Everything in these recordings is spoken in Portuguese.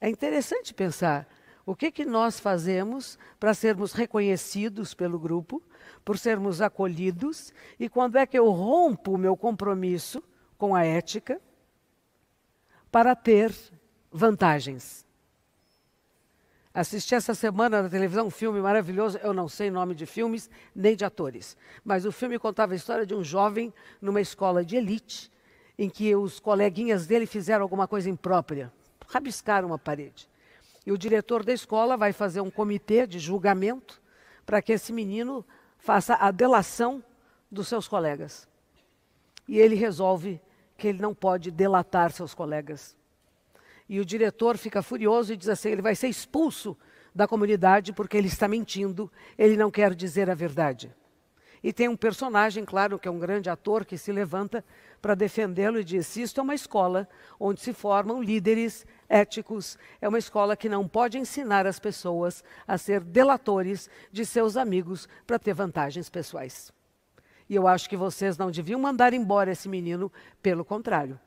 É interessante pensar o que, que nós fazemos para sermos reconhecidos pelo grupo, por sermos acolhidos, e quando é que eu rompo o meu compromisso com a ética para ter vantagens. Assisti essa semana na televisão um filme maravilhoso, eu não sei nome de filmes nem de atores, mas o filme contava a história de um jovem numa escola de elite em que os coleguinhas dele fizeram alguma coisa imprópria rabiscaram a parede. E o diretor da escola vai fazer um comitê de julgamento para que esse menino faça a delação dos seus colegas. E ele resolve que ele não pode delatar seus colegas. E o diretor fica furioso e diz assim: ele vai ser expulso da comunidade porque ele está mentindo, ele não quer dizer a verdade. E tem um personagem, claro, que é um grande ator, que se levanta para defendê-lo e diz: Isto é uma escola onde se formam líderes éticos, é uma escola que não pode ensinar as pessoas a ser delatores de seus amigos para ter vantagens pessoais. E eu acho que vocês não deviam mandar embora esse menino, pelo contrário,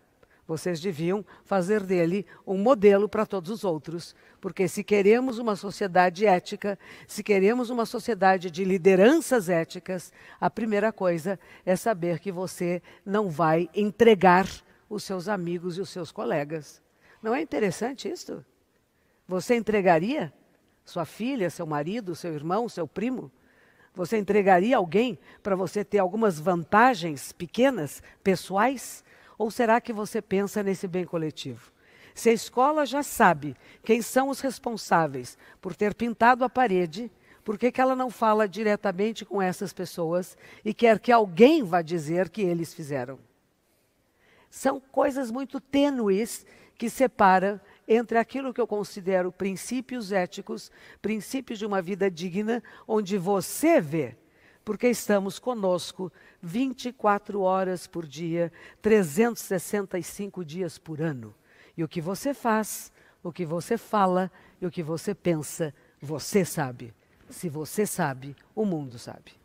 vocês deviam fazer dele um modelo para todos os outros, porque se queremos uma sociedade ética, se queremos uma sociedade de lideranças éticas, a primeira coisa é saber que você não vai entregar os seus amigos e os seus colegas. Não é interessante isto? Você entregaria sua filha, seu marido, seu irmão, seu primo? Você entregaria alguém para você ter algumas vantagens pequenas, pessoais, ou será que você pensa nesse bem coletivo? Se a escola já sabe quem são os responsáveis por ter pintado a parede, por que, que ela não fala diretamente com essas pessoas e quer que alguém vá dizer que eles fizeram? São coisas muito tênues que separam entre aquilo que eu considero princípios éticos, princípios de uma vida digna, onde você vê porque estamos conosco 24 horas por dia, 365 dias por ano. E o que você faz, o que você fala e o que você pensa, você sabe. Se você sabe, o mundo sabe.